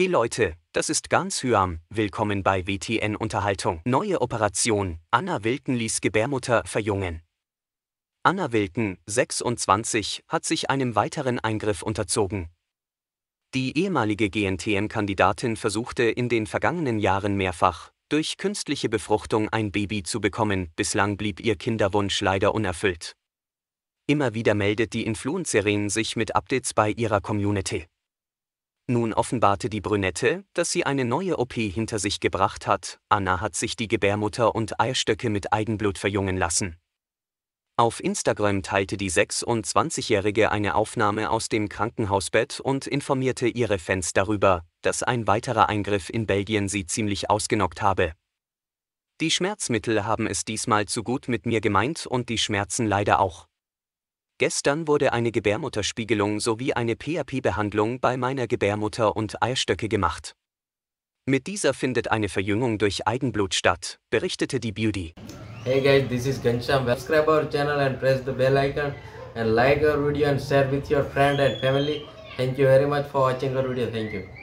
Hey Leute, das ist ganz Hyam, willkommen bei WTN Unterhaltung. Neue Operation, Anna Wilken ließ Gebärmutter verjungen. Anna Wilken, 26, hat sich einem weiteren Eingriff unterzogen. Die ehemalige GNTM-Kandidatin versuchte in den vergangenen Jahren mehrfach, durch künstliche Befruchtung ein Baby zu bekommen, bislang blieb ihr Kinderwunsch leider unerfüllt. Immer wieder meldet die Influencerin sich mit Updates bei ihrer Community. Nun offenbarte die Brünette, dass sie eine neue OP hinter sich gebracht hat. Anna hat sich die Gebärmutter und Eierstöcke mit Eigenblut verjungen lassen. Auf Instagram teilte die 26-Jährige eine Aufnahme aus dem Krankenhausbett und informierte ihre Fans darüber, dass ein weiterer Eingriff in Belgien sie ziemlich ausgenockt habe. Die Schmerzmittel haben es diesmal zu gut mit mir gemeint und die Schmerzen leider auch. Gestern wurde eine Gebärmutterspiegelung sowie eine PAP-Behandlung bei meiner Gebärmutter und Eierstöcke gemacht. Mit dieser findet eine Verjüngung durch Eigenblut statt, berichtete die Beauty. Hey guys, this is Gansham. Subscribe our channel and press the bell icon and like our video and share with your friend and family. Thank you very much for watching our video. Thank you.